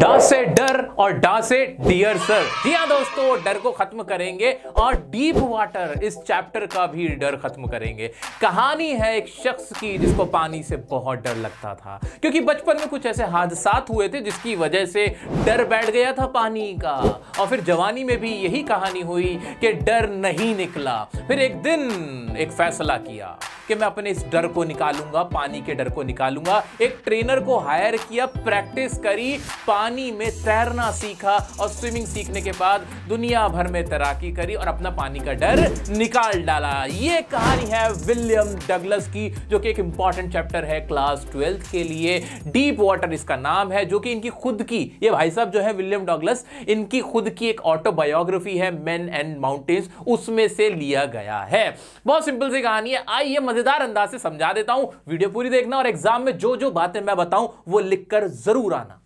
डा से डर और डा से डियर सर जी हाँ दोस्तों डर को खत्म करेंगे और डीप वाटर इस चैप्टर का भी डर खत्म करेंगे कहानी है एक शख्स की जिसको पानी से बहुत डर लगता था क्योंकि बचपन में कुछ ऐसे हादसा हुए थे जिसकी वजह से डर बैठ गया था पानी का और फिर जवानी में भी यही कहानी हुई कि डर नहीं निकला फिर एक दिन एक फैसला किया कि मैं अपने इस डर को निकालूंगा पानी के डर को निकालूंगा एक ट्रेनर को हायर किया प्रैक्टिस करी पानी में तैरना सीखा और स्विमिंग सीखने के बाद दुनिया भर में तैराकी करी और अपना पानी का डर निकाल डाला ये कहानी है विलियम डगलस की जो कि एक इंपॉर्टेंट चैप्टर है क्लास ट्वेल्थ के लिए डीप वाटर इसका नाम है जो कि इनकी खुद की ये भाई साहब जो है विलियम डगलस इनकी खुद की एक ऑटोबायोग्राफी है मैन एंड माउंटेन्स उसमें से लिया गया है बहुत सिंपल सी कहानी है आइए मजेदार अंदाज से समझा देता हूं वीडियो पूरी देखना और एग्जाम में जो जो बातें मैं बताऊं वो लिखकर जरूर आना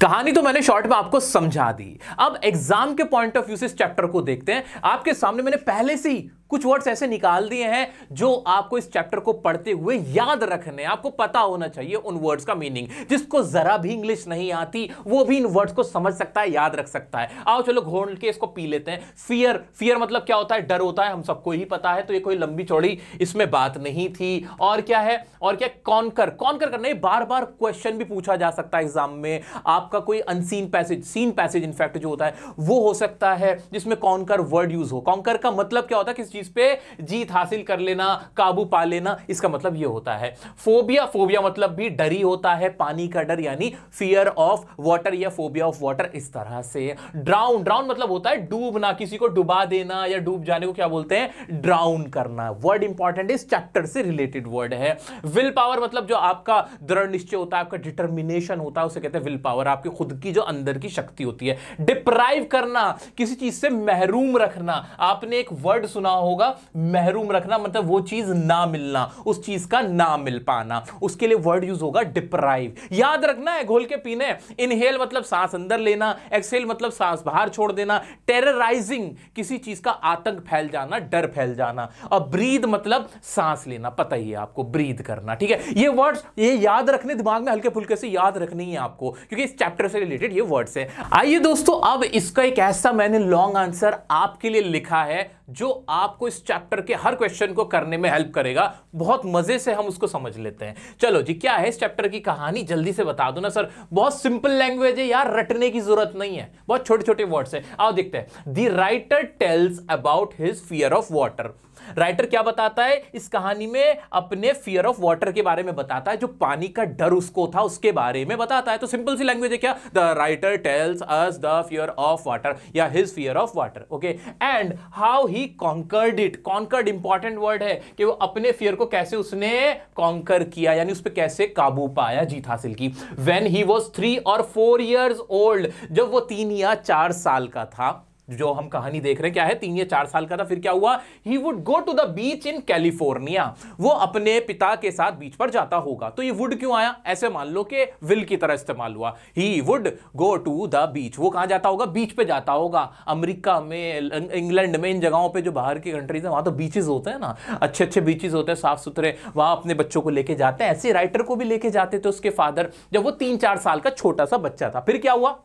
कहानी तो मैंने शॉर्ट में आपको समझा दी अब एग्जाम के पॉइंट ऑफ व्यू से इस चैप्टर को देखते हैं आपके सामने मैंने पहले से ही कुछ वर्ड्स ऐसे निकाल दिए हैं जो आपको इस चैप्टर को पढ़ते हुए याद रखने आपको पता होना चाहिए उन वर्ड्स का मीनिंग जिसको जरा भी इंग्लिश नहीं आती वो भी इन वर्ड्स को समझ सकता है याद रख सकता है आओ चलो घोड़ के इसको पी लेते हैं फियर फियर मतलब क्या होता है डर होता है हम सबको ही पता है तो ये कोई लंबी चौड़ी इसमें बात नहीं थी और क्या है और क्या कॉन्कर कॉन्कर करना बार बार क्वेश्चन भी पूछा जा सकता है एग्जाम में आपका कोई unseen passage seen passage in fact जो होता है वो हो सकता है जिसमें कॉन्कर वर्ड यूज हो कॉन्कर का मतलब क्या होता है किसी चीज पे जीत हासिल कर लेना काबू पा लेना इसका मतलब ये होता है फोबिया फोबिया मतलब भी डरी होता है पानी का डर यानी फियर ऑफ वाटर या फोबिया ऑफ वाटर इस तरह से ड्राउन ड्राउन मतलब होता है डूबना किसी को डुबा देना या डूब जाने को क्या बोलते हैं ड्राउन करना वर्ड इंपॉर्टेंट इस चैप्टर से रिलेटेड वर्ड है विल पावर मतलब जो आपका दृढ़ निश्चय होता है आपका डिटर्मिनेशन होता है उसे कहते हैं विल पावर आपकी खुद की जो अंदर की शक्ति होती है डिप्राइव करना किसी चीज से महरूम रखना आपने एक वर्ड सुना हो होगा महरूम रखना मतलब वो चीज ना मिलना उस चीज का ना मिल पाना उसके लिए वर्ड यूज होगा डिप्राइव याद रखना है घोल के पीने इनहेल मतलब सांस अंदर लेना एक्सेल मतलब सांस बाहर छोड़ देना टेरराइजिंग किसी चीज का आतंक फैल जाना डर फैल जाना और ब्रीद मतलब सांस लेना पता ही है आपको ब्रीद करना ठीक है ये वर्ड्स ये याद रखने दिमाग में हल्के फुल्के से याद रखनी है आपको क्योंकि इस चैप्टर से रिलेटेड ये वर्ड्स है आइए दोस्तों अब इसका एक ऐसा मैंने लॉन्ग आंसर आपके लिए लिखा है जो आप आपको इस चैप्टर के हर क्वेश्चन को करने में हेल्प करेगा बहुत मजे से हम उसको समझ लेते हैं चलो जी क्या है इस चैप्टर की कहानी जल्दी से बता दो ना सर बहुत सिंपल लैंग्वेज है यार रटने की जरूरत नहीं है बहुत छोटे छोटे वर्ड्स है आओ देखते हैं the writer tells about his fear of water writer क्या बताता है इस कहानी में अपने फियर ऑफ वाटर के बारे में बताता है जो पानी का डर उसको था उसके बारे में बताता है तो सिंपल सी लैंग्वेज है क्या the writer tells us the fear of water या his fear of water okay and how he conquered it conquered important word है कि वो अपने फियर को कैसे उसने कॉन्कर किया यानी उस पर कैसे काबू पाया जीत हासिल की वेन ही वॉज थ्री और फोर ईयर्स ओल्ड जब वो तीन या चार साल का था जो हम कहानी देख रहे हैं क्या है तीन या चार साल का था फिर क्या हुआ he would go to the beach in California वो अपने पिता के साथ बीच पर जाता होगा तो ये वुड क्यों आया ऐसे मान लो कि विल की तरह इस्तेमाल हुआ he would go to the beach वो कहा जाता होगा बीच पे जाता होगा अमेरिका में इंग्लैंड में इन जगहों पे जो बाहर की कंट्रीज है वहां तो बीचेज होते हैं ना अच्छे अच्छे बीचेस होते हैं साफ सुथरे वहां अपने बच्चों को लेके जाते हैं ऐसे राइटर को भी लेके जाते थे उसके फादर जब वो तीन चार साल का छोटा सा बच्चा था फिर क्या हुआ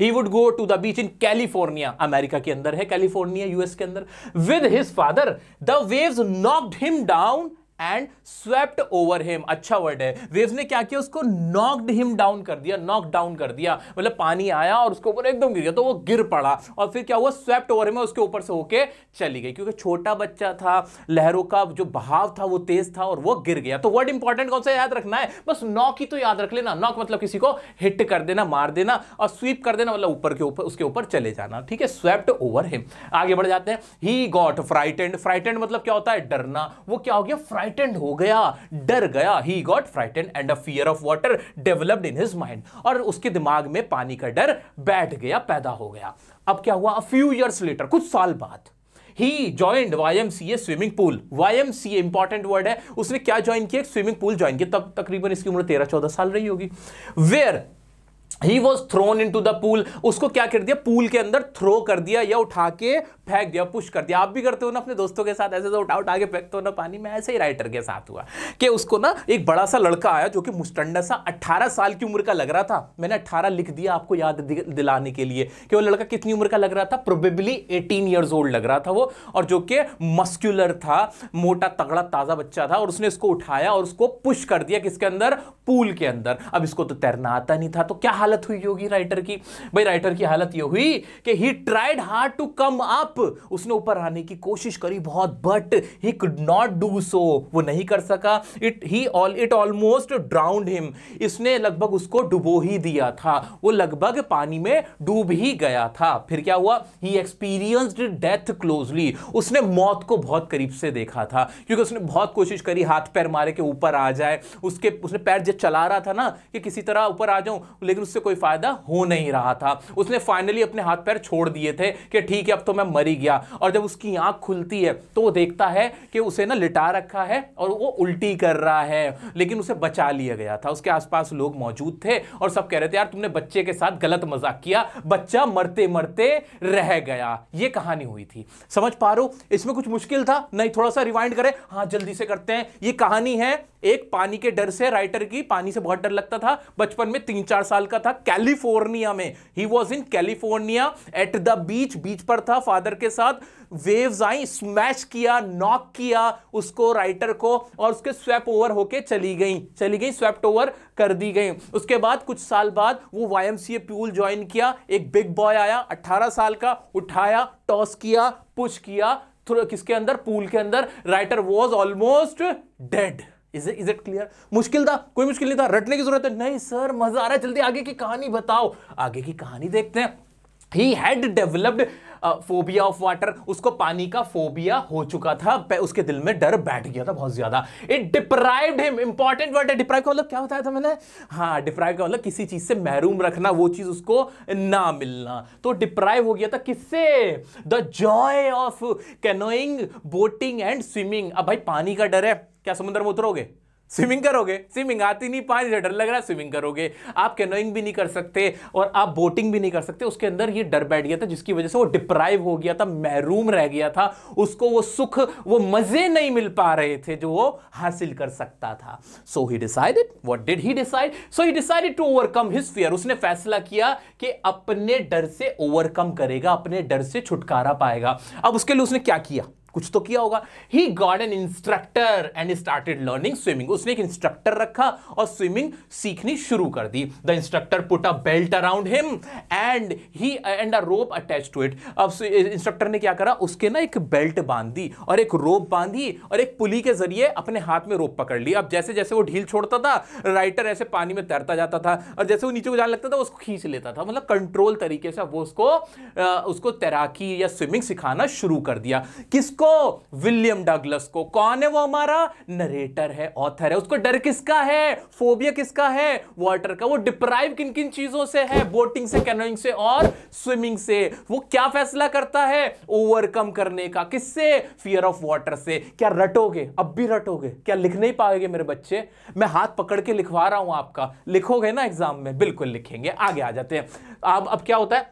he would go to the beach in California America के अंदर है कैलिफोर्निया यूएस के अंदर with his father the waves knocked him down and swept over him अच्छा वर्ड है वेव्स ने क्या किया उसको नॉक्ड हिम डाउन कर दिया नॉक डाउन कर दिया मतलब पानी आया और उसके ऊपर एकदम गिर गया तो वो गिर पड़ा और फिर क्या हुआ स्वेप्ट ओवर हिम उसके ऊपर से होके चली गई क्योंकि छोटा बच्चा था लहरों का जो बहाव था वो तेज था और वो गिर गया तो वर्ड इंपॉर्टेंट कौन सा याद रखना है बस नॉक ही तो याद रख लेना नॉक मतलब किसी को हिट कर देना मार देना और स्वीप कर देना मतलब ऊपर के ऊपर उसके ऊपर चले जाना ठीक है स्वेप्ट ओवर हिम आगे बढ़ जाते हैं ही गॉट फ्राइटेंड फ्राइटेंड मतलब क्या होता है डरना वो क्या हो गया फ्राइट फ्राइटेंड हो गया डर गया he got frightened and a fear of water developed in his mind और उसके दिमाग में पानी का डर बैठ गया पैदा हो गया अब क्या हुआ अ फ्यू ईयर्स लेटर कुछ साल बाद he joined Y swimming pool Y M C important word है उसने क्या ज्वाइन किया स्विमिंग पूल ज्वाइन किया तब तकरीबन इसकी उम्र तेरह चौदह साल रही होगी where he was thrown into the pool उसको क्या कर दिया पूल के अंदर थ्रो कर दिया या उठा के फेंक दिया पुश कर दिया आप भी करते हो ना अपने दोस्तों के साथ ऐसे तो उठा उठा के फेंकते हो ना पानी में ऐसे ही राइटर के साथ हुआ कि उसको ना एक बड़ा सा लड़का आया जो कि मुस्टंडा सा अट्ठारह साल की उम्र का लग रहा था मैंने अट्ठारह लिख दिया आपको याद दिलाने के लिए कि वो लड़का कितनी उम्र का लग रहा था प्रोबेबली एटीन ईयर्स ओल्ड लग रहा था वो और जो कि मस्क्यूलर था मोटा तगड़ा ताज़ा बच्चा था और उसने इसको उठाया और उसको पुश कर दिया किसके अंदर पूल के अंदर अब इसको तो तैरना आता नहीं था तो क्या हाल हालत हुई होगी राइटर की भाई राइटर की हालत ये हुई कि he tried hard to come up उसने ऊपर आने की कोशिश करी बहुत but he could not do so वो नहीं कर सका it he all it almost drowned him इसने लगभग उसको डुबो ही दिया था वो लगभग पानी में डूब ही गया था फिर क्या हुआ ही एक्सपीरियंस्ड डेथ क्लोजली उसने मौत को बहुत करीब से देखा था क्योंकि उसने बहुत कोशिश करी हाथ पैर मारे के ऊपर आ जाए उसके उसने पैर जब चला रहा था ना कि किसी तरह ऊपर आ जाऊं लेकिन उससे कोई फायदा हो नहीं रहा था उसने फाइनली अपने हाथ पैर छोड़ दिए थे कि ठीक है अब तो मैं मरी गया और जब उसकी आंख खुलती है तो वो देखता है कि उसे ना लिटा रखा है और वो उल्टी कर रहा है लेकिन उसे बचा लिया गया था उसके आसपास लोग मौजूद थे और सब कह रहे थे यार तुमने बच्चे के साथ गलत मजाक किया बच्चा मरते मरते रह गया ये कहानी हुई थी समझ पा रो इसमें कुछ मुश्किल था नहीं थोड़ा सा रिवाइंड करें हाँ जल्दी से करते हैं ये कहानी है एक पानी के डर से राइटर की पानी से बहुत डर लगता था बचपन में तीन चार साल का था कैलिफोर्निया में he was in California at the beach beach पर था फादर के साथ वेव्स आई स्मैश किया नॉक किया उसको राइटर को और उसके स्वेप ओवर होके चली गई चली गई स्वैप्ट ओवर कर दी गई उसके बाद कुछ साल बाद वो Y M C A pool join किया एक बिग बॉय आया अट्ठारह साल का उठाया टॉस किया पुश किया किसके अंदर पूल के अंदर writer was almost dead is is it clear मुश्किल था कोई मुश्किल नहीं था रटने की जरूरत है नहीं सर मजा आ रहा है जल्दी आगे की कहानी बताओ आगे की कहानी देखते हैं he had developed phobia of water उसको पानी का फोबिया हो चुका था उसके दिल में डर बैठ गया था बहुत ज्यादा it deprive him important word है डिप्राइव का मतलब क्या बताया था मैंने हाँ डिप्राइव का मतलब किसी चीज से महरूम रखना वो चीज उसको ना मिलना तो डिप्राइव हो गया था किससे the joy of canoeing boating and swimming अब भाई पानी का डर है क्या समुद्र में उतरोगे स्विमिंग करोगे स्विमिंग आती नहीं पानी से डर लग रहा है स्विमिंग करोगे आप कैनोइंग भी नहीं कर सकते और आप बोटिंग भी नहीं कर सकते उसके अंदर ये डर बैठ गया था जिसकी वजह से वो डिप्राइव हो गया था महरूम रह गया था उसको वो सुख वो मजे नहीं मिल पा रहे थे जो वो हासिल कर सकता था so he decided what did he decide so he decided to overcome his fear उसने फैसला किया कि अपने डर से ओवरकम करेगा अपने डर से छुटकारा पाएगा अब उसके लिए उसने क्या किया कुछ तो किया होगा he got an instructor and started learning swimming उसने एक इंस्ट्रक्टर रखा और स्विमिंग सीखनी शुरू कर दी the instructor put a belt around him and he and a rope attach to it अब इंस्ट्रक्टर ने क्या करा उसके ना एक बेल्ट बांध दी और एक रोप बांधी और एक पुली के जरिए अपने हाथ में रोप पकड़ ली अब जैसे जैसे वो ढील छोड़ता था राइटर ऐसे पानी में तैरता जाता था और जैसे वो नीचे को जाने लगता था उसको खींच लेता था मतलब कंट्रोल तरीके से वो उसको उसको तैराकी या स्विमिंग सिखाना शुरू कर दिया किसको किसको विलियम डगलस को कौन है वो हमारा नरेटर है ऑथर है उसको डर किसका है फोबिया किसका है वाटर का वो डिप्राइव किन किन चीजों से है बोटिंग से कैनोइंग से और स्विमिंग से वो क्या फैसला करता है ओवरकम करने का किससे फियर ऑफ वाटर से क्या रटोगे अब भी रटोगे क्या लिख नहीं पाओगे मेरे बच्चे मैं हाथ पकड़ के लिखवा रहा हूं आपका लिखोगे ना एग्जाम में बिल्कुल लिखेंगे आगे आ जाते हैं अब अब क्या होता है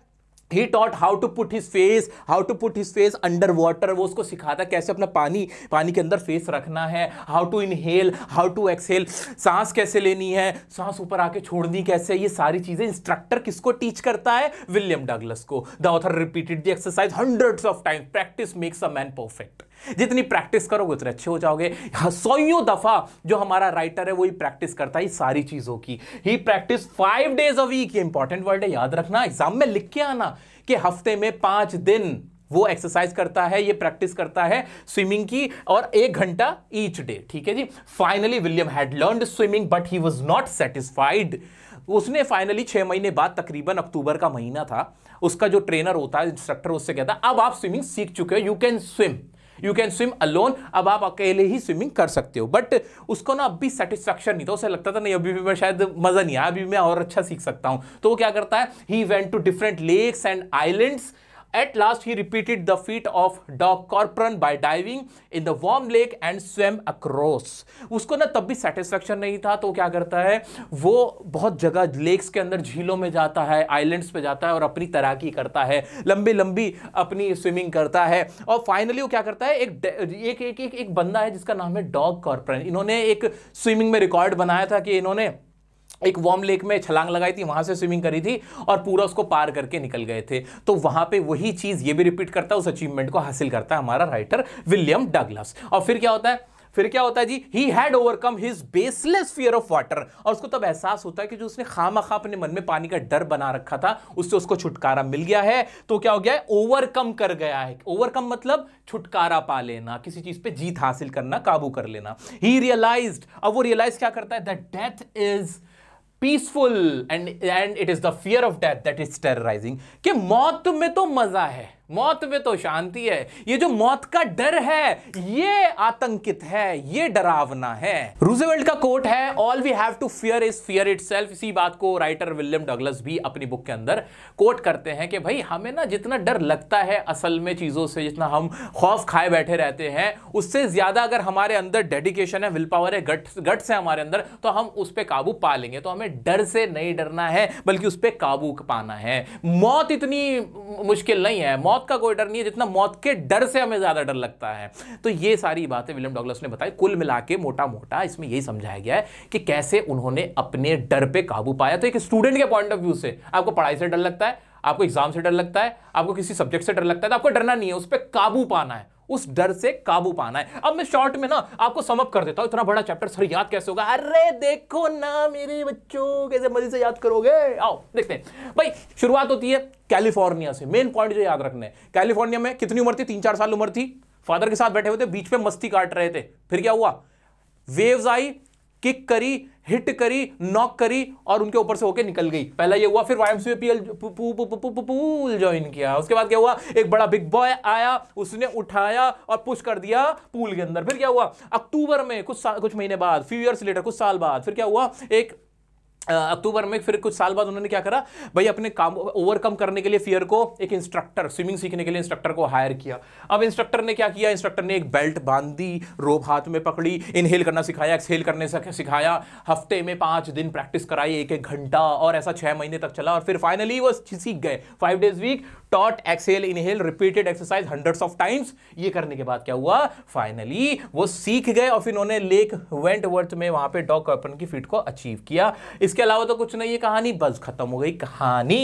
he taught how to put his face how to put his face under water वो उसको सिखाता है कैसे अपना पानी पानी के अंदर फेस रखना है how to inhale how to exhale सांस कैसे लेनी है सांस ऊपर आके छोड़नी कैसे ये सारी चीज़ें इंस्ट्रक्टर किसको टीच करता है विलियम डगलस को the author repeated the exercise hundreds of time practice makes a man perfect जितनी प्रैक्टिस करोगे उतने अच्छे हो जाओगे सौयों दफा जो हमारा राइटर है ही प्रैक्टिस करता है सारी चीजों की he practice five days a week ये इंपॉर्टेंट वर्ड है याद रखना एग्जाम में लिख के आना कि हफ्ते में पांच दिन वो एक्सरसाइज करता है ये प्रैक्टिस करता है स्विमिंग की और एक घंटा ईच डे ठीक है जी finally William had learn swimming but he was not satisfied उसने फाइनली छह महीने बाद तकरीबन अक्टूबर का महीना था उसका जो ट्रेनर होता है इंस्ट्रक्टर उससे कहता अब आप स्विमिंग सीख चुके हो you can swim you can swim alone अब आप अकेले ही स्विमिंग कर सकते हो बट उसको ना अभी सेटिस्फेक्शन सेटिस्फैक्शन नहीं था उसे लगता था नहीं अभी भी मैं शायद मज़ा नहीं आया अभी मैं और अच्छा सीख सकता हूँ तो वो क्या करता है he went to different lakes and islands at last he repeated the feat of dog Corcoran by diving in the warm lake and swam across. उसको ना तब भी सेटिस्फेक्शन नहीं था तो क्या करता है वो बहुत जगह लेक्स के अंदर झीलों में जाता है आइलैंड्स पे जाता है और अपनी तैराकी करता है लंबी लंबी अपनी स्विमिंग करता है और फाइनली वो क्या करता है एक एक एक, एक, एक बंदा है जिसका नाम है डॉग कॉर्पोरेट इन्होंने एक स्विमिंग में रिकॉर्ड बनाया था कि इन्होंने एक वॉम लेक में छलांग लगाई थी वहां से स्विमिंग करी थी और पूरा उसको पार करके निकल गए थे तो वहां पे वही चीज ये भी रिपीट करता है उस अचीवमेंट को हासिल करता है हमारा राइटर विलियम डगलस और फिर क्या होता है फिर क्या होता है जी he had overcome his baseless fear of water और उसको तब एहसास होता है कि जो उसने खाम खा अपने मन में पानी का डर बना रखा था उससे उसको छुटकारा मिल गया है तो क्या हो गया है ओवरकम कर गया है ओवरकम मतलब छुटकारा पा लेना किसी चीज पे जीत हासिल करना काबू कर लेना ही रियलाइज अब वो रियलाइज क्या करता है that death is peaceful and and it is the fear of death that is terrorising कि मौत में तो मजा है मौत में तो शांति है ये जो मौत का डर है ये आतंकित है ये डरावना है रूजेवेल्ट का कोट है all we have to fear is fear it इसी बात को राइटर विलियम डगलस भी अपनी बुक के अंदर कोट करते हैं कि भाई हमें ना जितना डर लगता है असल में चीजों से जितना हम खौफ खाए बैठे रहते हैं उससे ज्यादा अगर हमारे अंदर डेडिकेशन है विल पावर है गट्स गट्स है हमारे अंदर तो हम उस पर काबू पा लेंगे तो हमें डर से नहीं डरना है बल्कि उस पर काबू पाना है मौत इतनी मुश्किल नहीं है मौत मौत का कोई डर नहीं है जितना मौत के डर से हमें ज़्यादा डर लगता है तो ये सारी बातें विलियम डॉगलस ने बताई कुल मिला के मोटा मोटा इसमें यही समझाया गया है कि कैसे उन्होंने अपने डर पर काबू पाया तो एक स्टूडेंट के पॉइंट ऑफ व्यू से आपको पढ़ाई से डर लगता है आपको एग्जाम से डर लगता है आपको किसी सब्जेक्ट से डर लगता है तो आपको डरना नहीं है उस पर काबू पाना है उस डर से काबू पाना है अब मैं शॉर्ट में ना आपको समअप कर देता हूं इतना बड़ा चैप्टर सर याद कैसे होगा अरे देखो ना मेरे बच्चों कैसे मजे से याद करोगे आओ देखते हैं भाई शुरुआत होती है कैलिफोर्निया से मेन पॉइंट जो याद रखना है कैलिफोर्निया में कितनी उम्र थी तीन चार साल उम्र थी फादर के साथ बैठे हुए थे बीच में मस्ती काट रहे थे फिर क्या हुआ वेव्स आई किक करी हिट करी नॉक करी और उनके ऊपर से होके निकल गई पहला ये हुआ फिर वाईएमसीपीएल पूल ज्वाइन किया उसके बाद क्या हुआ एक बड़ा बिग बॉय आया उसने उठाया और पुश कर दिया पूल के अंदर फिर क्या हुआ अक्टूबर में कुछ कुछ महीने बाद फ्यू ईयर्स लेटर कुछ साल बाद फिर क्या हुआ एक अक्टूबर में फिर कुछ साल बाद उन्होंने क्या करा भाई अपने काम ओवरकम करने के लिए फियर को एक इंस्ट्रक्टर स्विमिंग सीखने के लिए इंस्ट्रक्टर को हायर किया अब इंस्ट्रक्टर ने क्या किया इंस्ट्रक्टर ने एक बेल्ट बांध दी रोब हाथ में पकड़ी इनहेल करना सिखाया एक्सहेल करने सिखाया हफ्ते में पाँच दिन प्रैक्टिस कराई एक एक घंटा और ऐसा छः महीने तक चला और फिर फाइनली वो सीख गए five days week taught exhale inhale repeated exercise hundred of times ये करने के बाद क्या हुआ फाइनली वो सीख गए और फिर उन्होंने लेक वेंट वर्थ में वहां पे डॉक कर्पन की फीट को अचीव किया इसके अलावा तो कुछ नहीं है कहानी बस खत्म हो गई कहानी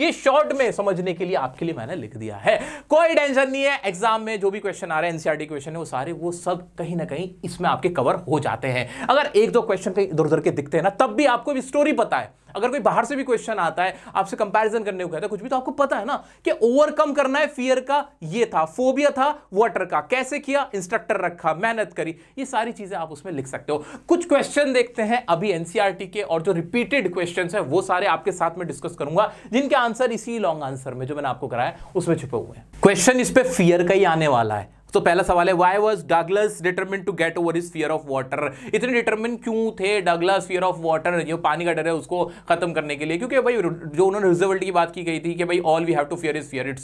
ये शॉर्ट में समझने के लिए आपके लिए मैंने लिख दिया है कोई टेंशन नहीं है एग्जाम में जो भी क्वेश्चन आ रहे हैं एनसीआरटी क्वेश्चन e है वो सारे वो सब कहीं ना कहीं इसमें आपके कवर हो जाते हैं अगर एक दो क्वेश्चन कहीं इधर उधर के दिखते हैं ना तब भी आपको भी स्टोरी पता है अगर कोई बाहर से भी क्वेश्चन आता है आपसे कंपैरिजन करने को कहता है कुछ भी तो आपको पता है ना कि कि ओवरकम करना है फियर का ये था फोबिया था वाटर का कैसे किया इंस्ट्रक्टर रखा मेहनत करी ये सारी चीजें आप उसमें लिख सकते हो कुछ क्वेश्चन देखते हैं अभी एनसीआरटी e के और जो रिपीटेड क्वेश्चन है वो सारे आपके साथ में डिस्कस करूंगा जिनके आंसर इसी लॉन्ग आंसर में जो मैंने आपको कराया उसमें छुपे हुए हैं क्वेश्चन इस पर फियर का ही आने वाला है तो पहला सवाल है why was Douglas determine to get over is fear of water इतने डिटर्मिन क्यों थे डगलस फियर ऑफ वाटर जो पानी का डर है उसको खत्म करने के लिए क्योंकि भाई जो उन्होंने रिजर्वल्ट की बात की गई थी कि भाई all we have to fear is fear it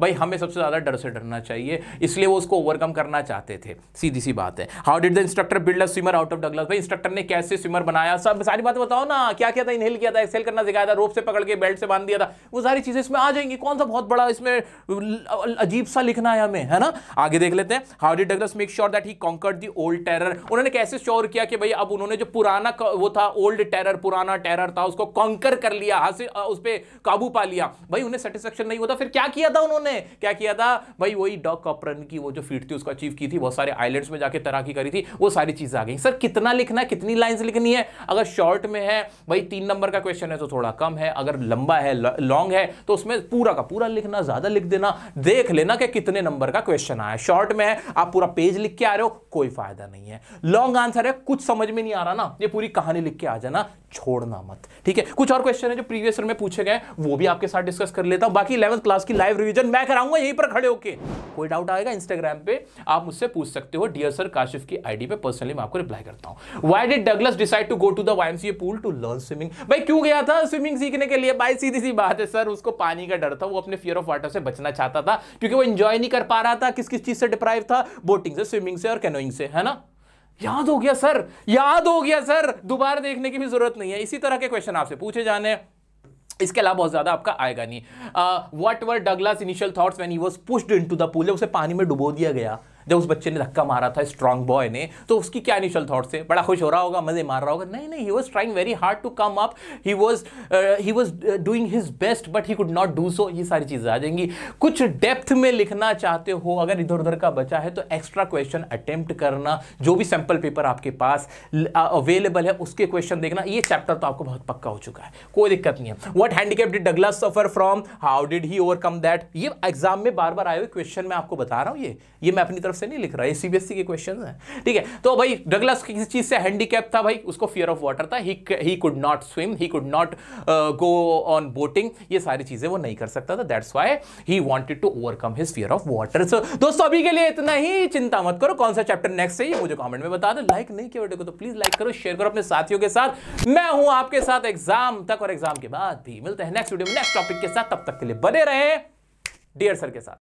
भाई हमें सबसे ज़्यादा डर से डरना चाहिए इसलिए वो उसको ओवरकम करना चाहते थे सीधी सी बात है how did the instructor build a swimmer out of Douglas भाई इंस्ट्रक्टर ने कैसे स्विमर बनाया सब सारी बात बताओ ना क्या क्या था इनहेल किया था एक्सेल करना सिखाया था रोप से पकड़ के बेल्ट से बांध दिया था वो सारी चीज़ें इसमें आ जाएंगी कौन सा बहुत बड़ा इसमें अजीब सा लिखना है हमें है ना आगे देख लेते हैं how hardy Douglas make sure that he conquered the old terror उन्होंने कैसे श्योर किया कि भाई अब उन्होंने जो पुराना वो था ओल्ड टेरर पुराना टेरर था उसको कॉन्कर कर लिया उस पर काबू पा लिया भाई उन्हें सेटिस्फेक्शन नहीं होता फिर क्या किया था उन्होंने क्या किया था भाई वही डॉक कॉपरन की वो जो फीट थी उसको अचीव की थी बहुत सारे आइलैंड्स में जाकर तैराकी करी थी वो सारी चीजें आ गई सर कितना लिखना है कितनी लाइन्स लिखनी है अगर शॉर्ट में है भाई तीन नंबर का क्वेश्चन है तो थोड़ा कम है अगर लंबा है लॉन्ग है तो उसमें पूरा का पूरा लिखना ज्यादा लिख देना देख लेना कि कितने नंबर का क्वेश्चन आया है शॉर्ट में है आप पूरा पेज लिख के आ रहे हो कोई फायदा नहीं है लॉन्ग आंसर है कुछ समझ में नहीं आ रहा ना ये पूरी कहानी लिख के आ जाना छोड़ना मत ठीक है कुछ और क्वेश्चन है जो प्रीवियस में पूछे गए वो भी आपके साथ डिस्कस कर लेता हूं बाकी इलेवंथ क्लास की लाइव रिविजन मैं कराऊंगा यहीं पर खड़े होकर कोई डाउट आएगा इंस्टाग्राम पे आप मुझसे पूछ सकते हो डियर सर काशिफ की आईडी पे पर्सनली मैं आपको रिप्लाई करता हूं why did Douglas decide to go to the YMCA pool to learn swimming भाई क्यों गया था स्विमिंग सीखने के लिए भाई सीधी सी बात है सर उसको पानी का डर था वो अपने फियर ऑफ वाटर से बचना चाहता था क्योंकि वो एंजॉय नहीं कर पा रहा था किस किस चीज से डिप्राइव था बोटिंग से स्विमिंग से और कैनोइंग से है ना याद हो गया सर याद हो गया सर दोबारा देखने की भी जरूरत नहीं है इसी तरह के क्वेश्चन आपसे पूछे जाने हैं इसके अलावा बहुत ज़्यादा आपका आएगा नहीं what were Douglas initial thoughts when he was pushed into the pool उसे पानी में डुबो दिया गया जब उस बच्चे ने धक्का मारा था स्ट्रॉन्ग बॉय ने तो उसकी क्या इनिशियल थॉट से बड़ा खुश हो रहा होगा मजे मार रहा होगा नहीं नहीं he was trying very hard to come up he was he was doing his best but he could not do so ये सारी चीज़ें आ जाएंगी कुछ डेप्थ में लिखना चाहते हो अगर इधर उधर का बचा है तो एक्स्ट्रा क्वेश्चन अटेम्प्ट करना जो भी सैंपल पेपर आपके पास अवेलेबल है उसके क्वेश्चन देखना ये चैप्टर तो आपको बहुत पक्का हो चुका है कोई दिक्कत नहीं है what handicap did Douglas suffer from how did he overcome that ये एग्जाम में बार बार आए हुए क्वेश्चन मैं आपको बता रहा हूँ ये ये मैं अपनी तरफ से नहीं लिख रहा है सीबीएसई e के क्वेश्चन है ठीक है तो भाई डगलस किस चीज से हैंडीकैप था भाई उसको फियर ऑफ वाटर था he could not swim he could not go on boating ये सारी चीजें वो नहीं कर सकता था that's why he wanted to overcome his fear of water so दोस्तों अभी के लिए इतना ही चिंता मत करो कौन सा चैप्टर नेक्स्ट चाहिए मुझे कॉमेंट में बता दो लाइक नहीं किया वीडियो को तो प्लीज लाइक करो शेयर करो अपने साथियों के साथ मैं हूं आपके साथ एग्जाम तक और एग्जाम के बाद भी मिलते हैं नेक्स्ट वीडियो में नेक्स्ट टॉपिक के साथ तब तक के लिए बने रहे डियर सर के साथ